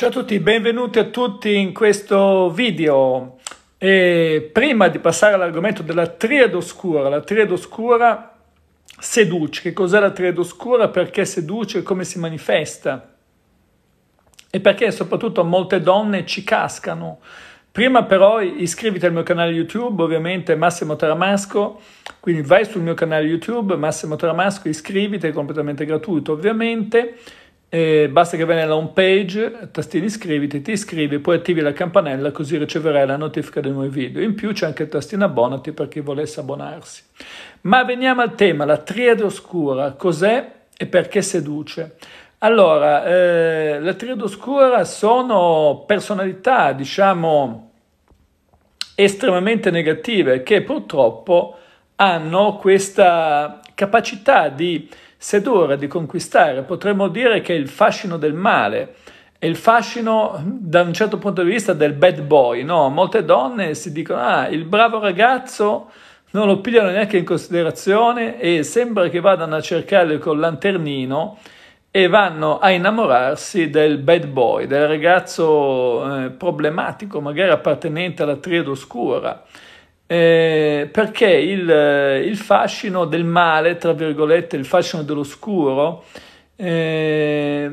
Ciao a tutti, benvenuti a tutti in questo video. E prima di passare all'argomento della triade oscura, la triade oscura seduce. Che cos'è la triade oscura? Perché seduce? e Come si manifesta? E perché soprattutto molte donne ci cascano. Prima però iscriviti al mio canale YouTube, ovviamente Massimo Taramasco, quindi vai sul mio canale YouTube, Massimo Taramasco, iscriviti, è completamente gratuito ovviamente. E basta che vai nella home page, tastino iscriviti, ti iscrivi, poi attivi la campanella così riceverai la notifica dei nuovi video. In più c'è anche il tastino abbonati per chi volesse abbonarsi. Ma veniamo al tema, la triade oscura, cos'è e perché seduce? Allora, eh, la triade oscura sono personalità, diciamo, estremamente negative che purtroppo hanno questa capacità di S'è dura di conquistare, potremmo dire che è il fascino del male, è il fascino da un certo punto di vista del bad boy, no? Molte donne si dicono, ah, il bravo ragazzo non lo pigliano neanche in considerazione e sembra che vadano a cercarlo col lanternino e vanno a innamorarsi del bad boy, del ragazzo eh, problematico, magari appartenente alla triade oscura eh, perché il, eh, il, fascino del male, tra virgolette, il fascino dell'oscuro, eh,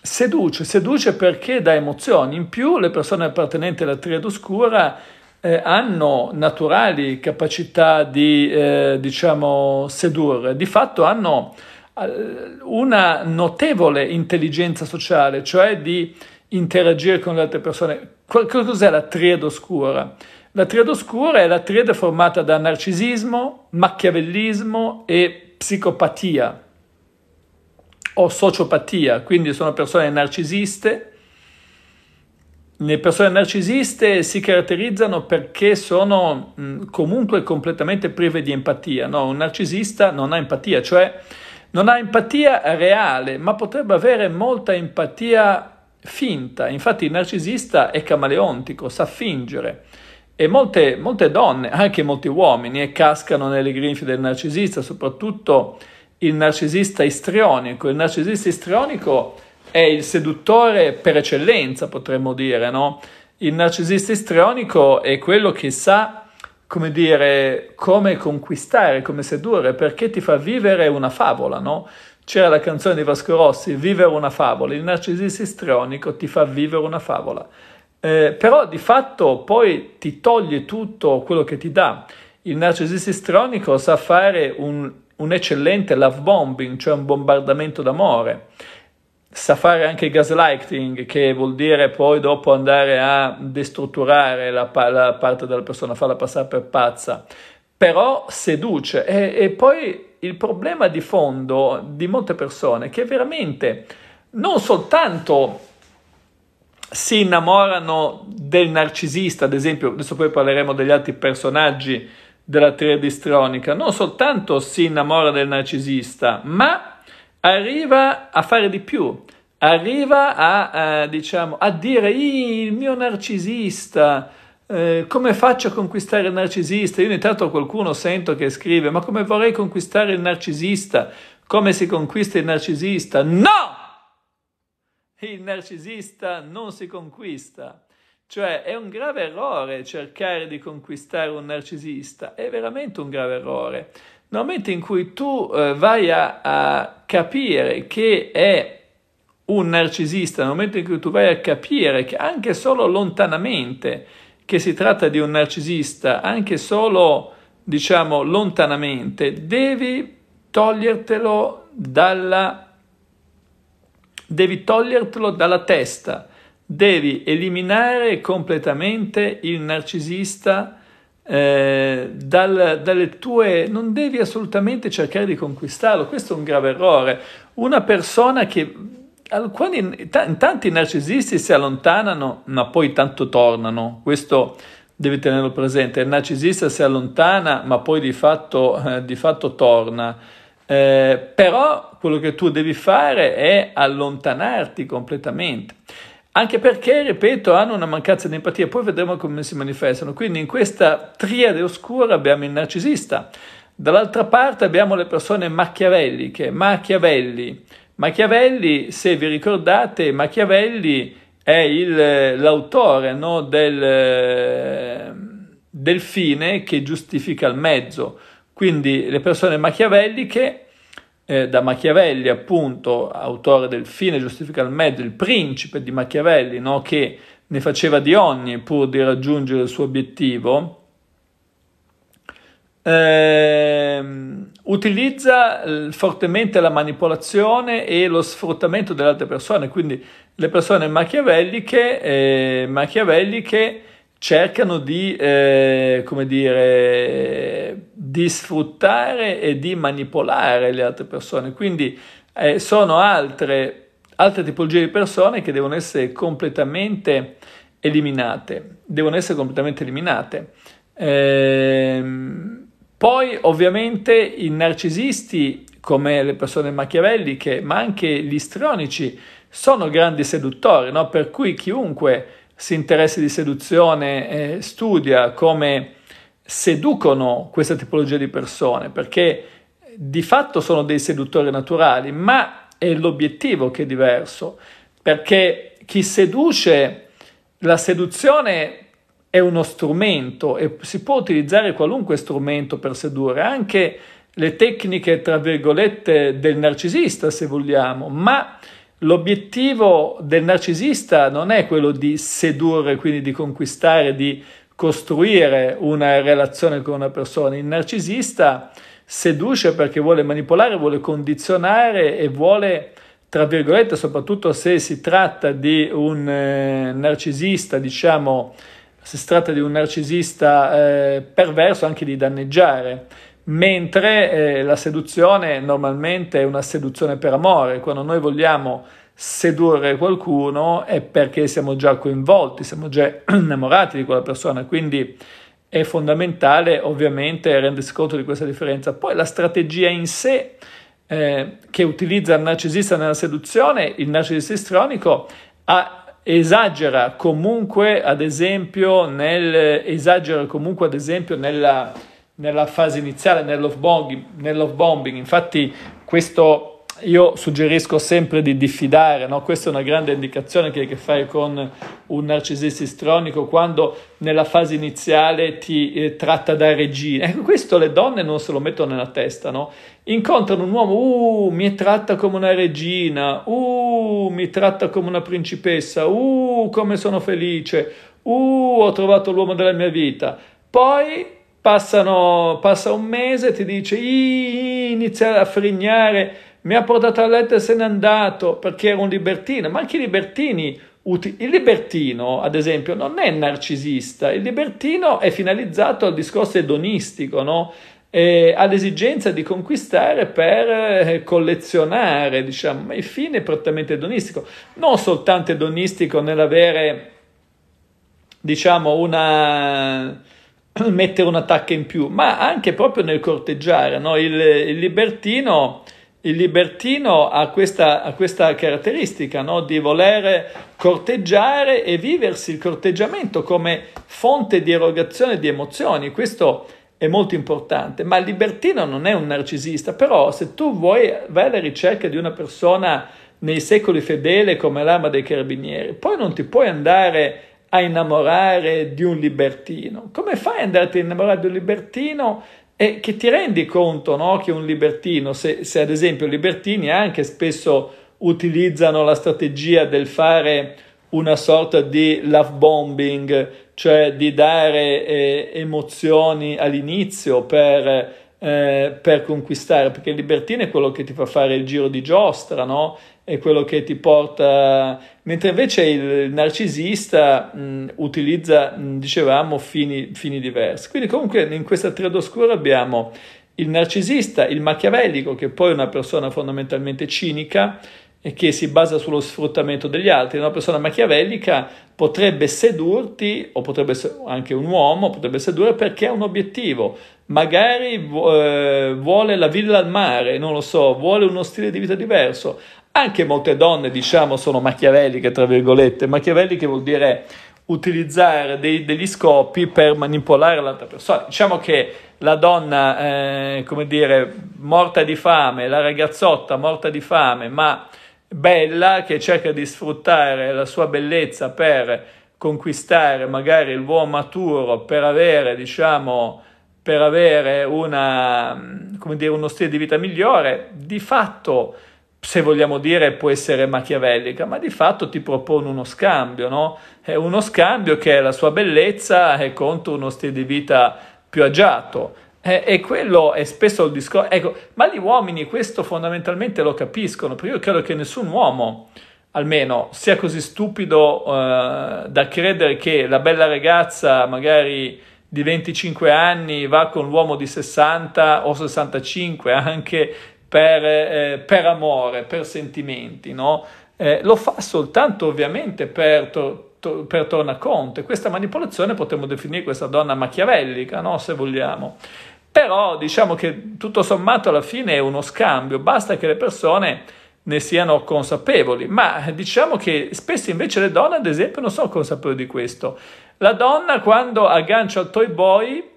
seduce, seduce perché dà emozioni. In più le persone appartenenti alla triade oscura eh, hanno naturali capacità di, eh, diciamo, sedurre. Di fatto hanno eh, una notevole intelligenza sociale, cioè di interagire con le altre persone. Cos'è la triade oscura? La triade oscura è la triade formata da narcisismo, machiavellismo e psicopatia o sociopatia, quindi sono persone narcisiste. Le persone narcisiste si caratterizzano perché sono comunque completamente prive di empatia. No, un narcisista non ha empatia, cioè non ha empatia reale, ma potrebbe avere molta empatia finta. Infatti il narcisista è camaleontico, sa fingere. E molte, molte donne, anche molti uomini, eh, cascano nelle grinfie del narcisista, soprattutto il narcisista istrionico. Il narcisista istrionico è il seduttore per eccellenza, potremmo dire, no? Il narcisista istrionico è quello che sa, come dire, come conquistare, come sedurre, perché ti fa vivere una favola, no? C'era la canzone di Vasco Rossi, Vivere una favola. Il narcisista istrionico ti fa vivere una favola. Eh, però di fatto poi ti toglie tutto quello che ti dà. Il narcisista istronico sa fare un, un eccellente love bombing, cioè un bombardamento d'amore. Sa fare anche gaslighting, che vuol dire poi dopo andare a destrutturare la, la parte della persona, farla passare per pazza. Però seduce. E, e poi il problema di fondo di molte persone è che veramente non soltanto si innamorano del narcisista, ad esempio, adesso poi parleremo degli altri personaggi della triade istronica, non soltanto si innamora del narcisista, ma arriva a fare di più, arriva a, eh, diciamo, a dire il mio narcisista, eh, come faccio a conquistare il narcisista? Io ogni tanto qualcuno sento che scrive, ma come vorrei conquistare il narcisista? Come si conquista il narcisista? No! il narcisista non si conquista. Cioè è un grave errore cercare di conquistare un narcisista, è veramente un grave errore. Nel momento in cui tu eh, vai a, a, capire che è un narcisista, nel momento in cui tu vai a capire che anche solo lontanamente che si tratta di un narcisista, anche solo diciamo lontanamente, devi togliertelo dalla devi togliertelo dalla testa, devi eliminare completamente il narcisista eh, dal, dalle tue... non devi assolutamente cercare di conquistarlo, questo è un grave errore. Una persona che... Alcuni, t- tanti narcisisti si allontanano, ma poi tanto tornano. Questo devi tenerlo presente. Il narcisista si allontana, ma poi di fatto, eh, di fatto torna. Eh, però quello che tu devi fare è allontanarti completamente. Anche perché, ripeto, hanno una mancanza di empatia, poi vedremo come si manifestano. Quindi in questa triade oscura abbiamo il narcisista, dall'altra parte abbiamo le persone machiavelliche, Machiavelli. Machiavelli, se vi ricordate, Machiavelli è il, l'autore no, del, del fine che giustifica il mezzo. Quindi le persone machiavelliche, eh, da Machiavelli appunto, autore del fine giustifica il mezzo, il principe di Machiavelli, no? che ne faceva di ogni pur di raggiungere il suo obiettivo, ehm, eh, utilizza fortemente la manipolazione e lo sfruttamento delle altre persone, quindi le persone machiavelliche, eh, machiavelliche cercano di, eh, come dire, di sfruttare e di manipolare le altre persone. Quindi eh, sono altre, altre tipologie di persone che devono essere completamente eliminate, devono essere completamente eliminate. Ehm, poi ovviamente i narcisisti, come le persone machiavelliche, ma anche gli istrionici, sono grandi seduttori, no? per cui chiunque si interessi di seduzione, e studia come seducono questa tipologia di persone, perché di fatto sono dei seduttori naturali, ma è l'obiettivo che è diverso, perché chi seduce la seduzione è uno strumento e si può utilizzare qualunque strumento per sedurre, anche le tecniche, tra virgolette, del narcisista, se vogliamo, ma L'obiettivo del narcisista non è quello di sedurre, quindi di conquistare, di costruire una relazione con una persona. Il narcisista seduce perché vuole manipolare, vuole condizionare e vuole, tra virgolette, soprattutto se si tratta di un eh, narcisista, diciamo, se si tratta di un narcisista eh, perverso, anche di danneggiare mentre eh, la seduzione normalmente è una seduzione per amore, quando noi vogliamo sedurre qualcuno è perché siamo già coinvolti, siamo già innamorati di quella persona, quindi è fondamentale ovviamente rendersi conto di questa differenza. Poi la strategia in sé eh, che utilizza il narcisista nella seduzione, il narcisista istronico ha esagera comunque ad esempio nel esagera comunque ad esempio nella nella fase iniziale, nell'off bombing, bombing. infatti questo io suggerisco sempre di diffidare, no? questa è una grande indicazione che hai a che fare con un narcisista istronico quando nella fase iniziale ti eh, tratta da regina. Ecco, questo le donne non se lo mettono nella testa, no? Incontrano un uomo, uh, mi tratta come una regina, uh, mi tratta come una principessa, uh, come sono felice, uh, ho trovato l'uomo della mia vita. Poi Passano, passa un mese, ti dice, inizia a frignare, mi ha portato a letto e se n'è andato perché era un libertino, ma anche i libertini il libertino, ad esempio, non è narcisista, il libertino è finalizzato al discorso edonistico, no? eh, all'esigenza di conquistare per eh, collezionare, diciamo, ma il fine è prettamente edonistico, non soltanto edonistico nell'avere, diciamo, una mettere un attacco in più, ma anche proprio nel corteggiare. No? Il, il, libertino, il, libertino, ha questa, ha questa caratteristica no? di voler corteggiare e viversi il corteggiamento come fonte di erogazione di emozioni. Questo è molto importante, ma il libertino non è un narcisista, però se tu vuoi, vai alla ricerca di una persona nei secoli fedele come l'arma dei carabinieri, poi non ti puoi andare a innamorare di un libertino? Come fai ad andarti a innamorare di un libertino e che ti rendi conto no, che un libertino, se, se ad esempio i libertini anche spesso utilizzano la strategia del fare una sorta di love bombing, cioè di dare eh, emozioni all'inizio per, eh, per conquistare, perché il libertino è quello che ti fa fare il giro di giostra, no? è quello che ti porta, mentre invece il narcisista mh, utilizza, mh, dicevamo, fini, fini, diversi. Quindi comunque in questa triade oscura abbiamo il narcisista, il machiavellico, che poi è una persona fondamentalmente cinica e che si basa sullo sfruttamento degli altri. Una persona machiavellica potrebbe sedurti, o potrebbe anche un uomo, potrebbe sedurre perché ha un obiettivo. Magari eh, vuole la villa al mare, non lo so, vuole uno stile di vita diverso, anche molte donne, diciamo, sono machiavelliche, tra virgolette. machiavelliche vuol dire utilizzare dei, degli scopi per manipolare l'altra persona. Diciamo che la donna, eh, come dire, morta di fame, la ragazzotta morta di fame, ma bella, che cerca di sfruttare la sua bellezza per conquistare magari l'uomo maturo, per avere, diciamo, per avere una, come dire, uno stile di vita migliore, di fatto se vogliamo dire, può essere machiavellica, ma di fatto ti propone uno scambio, no? È uno scambio che è la sua bellezza è contro uno stile di vita più agiato. E, e quello è spesso il discorso. Ecco, ma gli uomini questo fondamentalmente lo capiscono, perché io credo che nessun uomo, almeno, sia così stupido eh, da credere che la bella ragazza, magari di 25 anni va con l'uomo di 60 o 65 anche per, eh, per amore, per sentimenti, no? Eh, lo fa soltanto ovviamente per, to- to- per tornaconto. Questa manipolazione potremmo definire questa donna machiavellica, no? se vogliamo. Però diciamo che tutto sommato alla fine è uno scambio, basta che le persone ne siano consapevoli, ma diciamo che spesso invece le donne, ad esempio, non sono consapevoli di questo. La donna quando aggancia il toy boy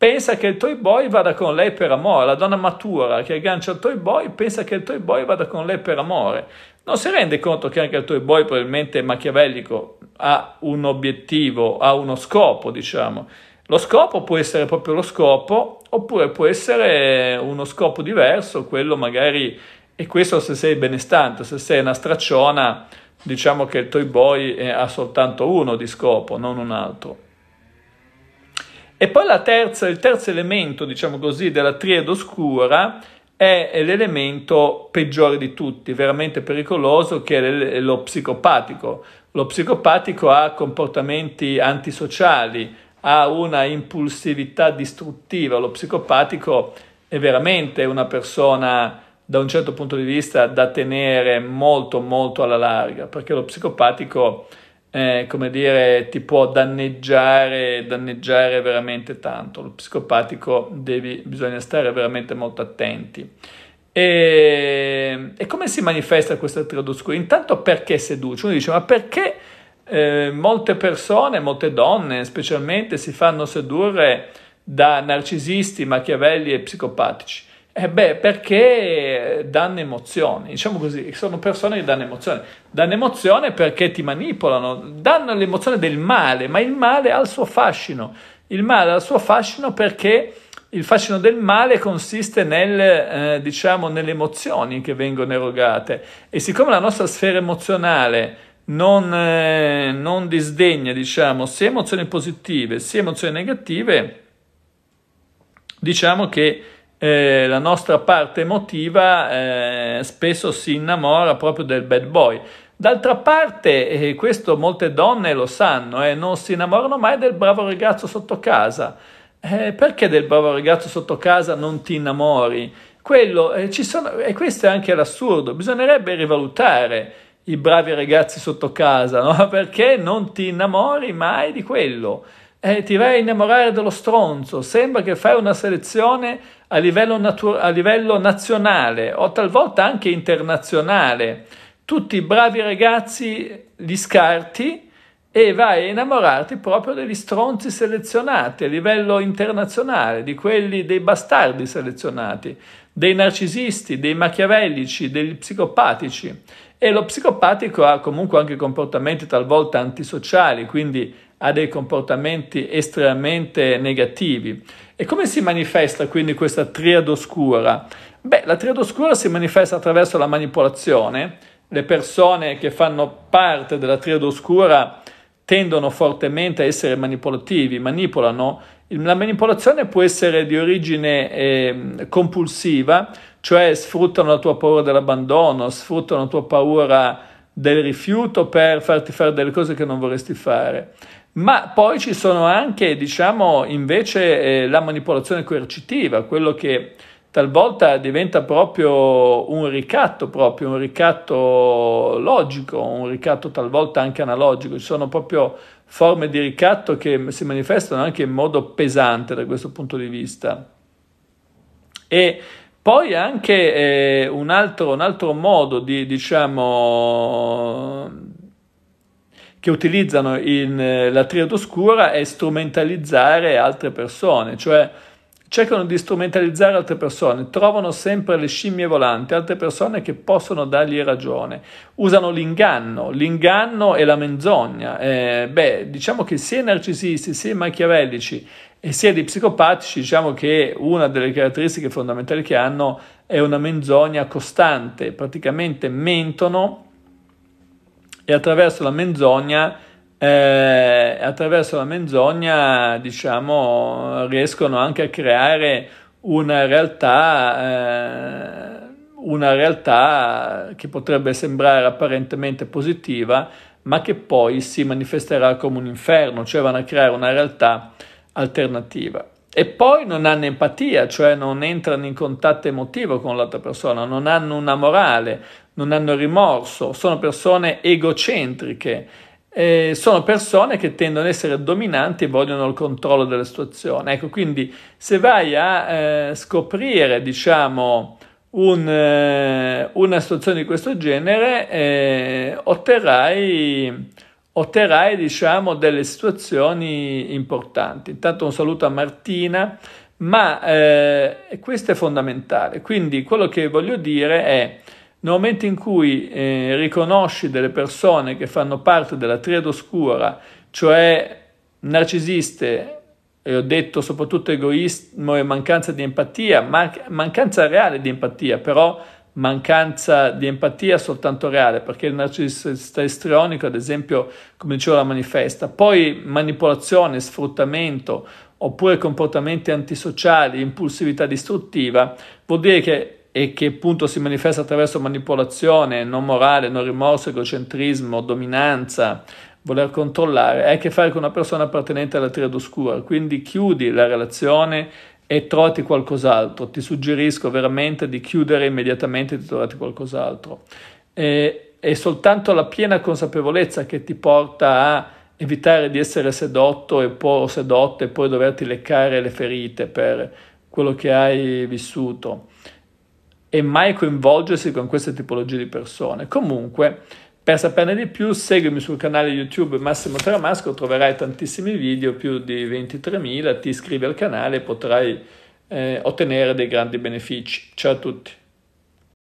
pensa che il toy boy vada con lei per amore, la donna matura che aggancia il toy boy pensa che il toy boy vada con lei per amore. Non si rende conto che anche il toy boy probabilmente è machiavellico ha un obiettivo, ha uno scopo, diciamo. Lo scopo può essere proprio lo scopo, oppure può essere uno scopo diverso, quello magari, e questo se sei benestante, se sei una stracciona, diciamo che il toy boy ha soltanto uno di scopo, non un altro. E poi terza, il terzo elemento, diciamo così, della triade oscura è l'elemento peggiore di tutti, veramente pericoloso, che è lo psicopatico. Lo psicopatico ha comportamenti antisociali, ha una impulsività distruttiva. Lo psicopatico è veramente una persona da un certo punto di vista da tenere molto molto alla larga, perché lo psicopatico eh, come dire, ti può danneggiare, danneggiare veramente tanto. Lo psicopatico devi, bisogna stare veramente molto attenti. E, e come si manifesta questo periodo oscuro? Intanto perché seduce? Uno dice, ma perché eh, molte persone, molte donne specialmente, si fanno sedurre da narcisisti, machiavelli e psicopatici? Eh beh, perché danno emozioni, diciamo così, sono persone che danno emozioni. Danno emozione perché ti manipolano, danno l'emozione del male, ma il male ha il suo fascino. Il male ha il suo fascino perché il fascino del male consiste nel, eh, diciamo, nelle emozioni che vengono erogate e siccome la nostra sfera emozionale non, eh, non disdegna, diciamo, sia emozioni positive sia emozioni negative, diciamo che eh, la nostra parte emotiva eh, spesso si innamora proprio del bad boy. D'altra parte, eh, questo molte donne lo sanno, eh, non si innamorano mai del bravo ragazzo sotto casa. Eh, perché del bravo ragazzo sotto casa non ti innamori? Quello, eh, sono, e questo è anche l'assurdo, bisognerebbe rivalutare i bravi ragazzi sotto casa, no? perché non ti innamori mai di quello eh, ti vai a innamorare dello stronzo, sembra che fai una selezione a livello, natu- a livello nazionale o talvolta anche internazionale. Tutti i bravi ragazzi li scarti e vai a innamorarti proprio degli stronzi selezionati a livello internazionale, di quelli dei bastardi selezionati, dei narcisisti, dei machiavellici, degli psicopatici. E lo psicopatico ha comunque anche comportamenti talvolta antisociali, quindi ha dei comportamenti estremamente negativi. E come si manifesta quindi questa triade oscura? Beh, la triade oscura si manifesta attraverso la manipolazione. Le persone che fanno parte della triade oscura tendono fortemente a essere manipolativi, manipolano. La manipolazione può essere di origine eh, compulsiva, cioè sfruttano la tua paura dell'abbandono, sfruttano la tua paura del rifiuto per farti fare delle cose che non vorresti fare. Ma poi ci sono anche, diciamo, invece eh, la manipolazione coercitiva, quello che talvolta diventa proprio un ricatto, proprio un ricatto logico, un ricatto talvolta anche analogico. Ci sono proprio forme di ricatto che si manifestano anche in modo pesante da questo punto di vista. E poi anche eh, un, altro, un altro modo di, diciamo, che utilizzano in, eh, la triade oscura è strumentalizzare altre persone, cioè cercano di strumentalizzare altre persone, trovano sempre le scimmie volanti, altre persone che possono dargli ragione, usano l'inganno, l'inganno e la menzogna. Eh, beh, diciamo che sia i narcisisti, sia i machiavellici e sia di psicopatici, diciamo che una delle caratteristiche fondamentali che hanno è una menzogna costante, praticamente mentono e attraverso la menzogna, eh, attraverso la menzogna diciamo, riescono anche a creare una realtà, eh, una realtà che potrebbe sembrare apparentemente positiva, ma che poi si manifesterà come un inferno, cioè vanno a creare una realtà alternativa e poi non hanno empatia, cioè non entrano in contatto emotivo con l'altra persona, non hanno una morale, non hanno rimorso, sono persone egocentriche, eh, sono persone che tendono ad essere dominanti e vogliono il controllo della situazione. Ecco, quindi se vai a eh, scoprire, diciamo, un, eh, una situazione di questo genere, eh, otterrai otterrai diciamo delle situazioni importanti. Intanto un saluto a Martina, ma eh, questo è fondamentale. Quindi quello che voglio dire è nel momento in cui eh, riconosci delle persone che fanno parte della triade oscura, cioè narcisiste, e ho detto soprattutto egoismo e mancanza di empatia, ma mancanza reale di empatia, però mancanza di empatia soltanto reale, perché il narcisista estrionico, ad esempio, come dicevo, la manifesta. Poi manipolazione, sfruttamento, oppure comportamenti antisociali, impulsività distruttiva, vuol dire che e che appunto si manifesta attraverso manipolazione, non morale, non rimorso, egocentrismo, dominanza, voler controllare, ha a che fare con una persona appartenente alla triade oscura, quindi chiudi la relazione e trovati qualcos'altro. Ti suggerisco veramente di chiudere immediatamente e trovati qualcos'altro. E, è soltanto la piena consapevolezza che ti porta a evitare di essere sedotto e poi sedotto e poi doverti leccare le ferite per quello che hai vissuto e mai coinvolgersi con queste tipologie di persone. Comunque, per saperne di più seguimi sul canale YouTube Massimo Tramasco, troverai tantissimi video, più di 23.000, ti iscrivi al canale e potrai eh, ottenere dei grandi benefici. Ciao a tutti!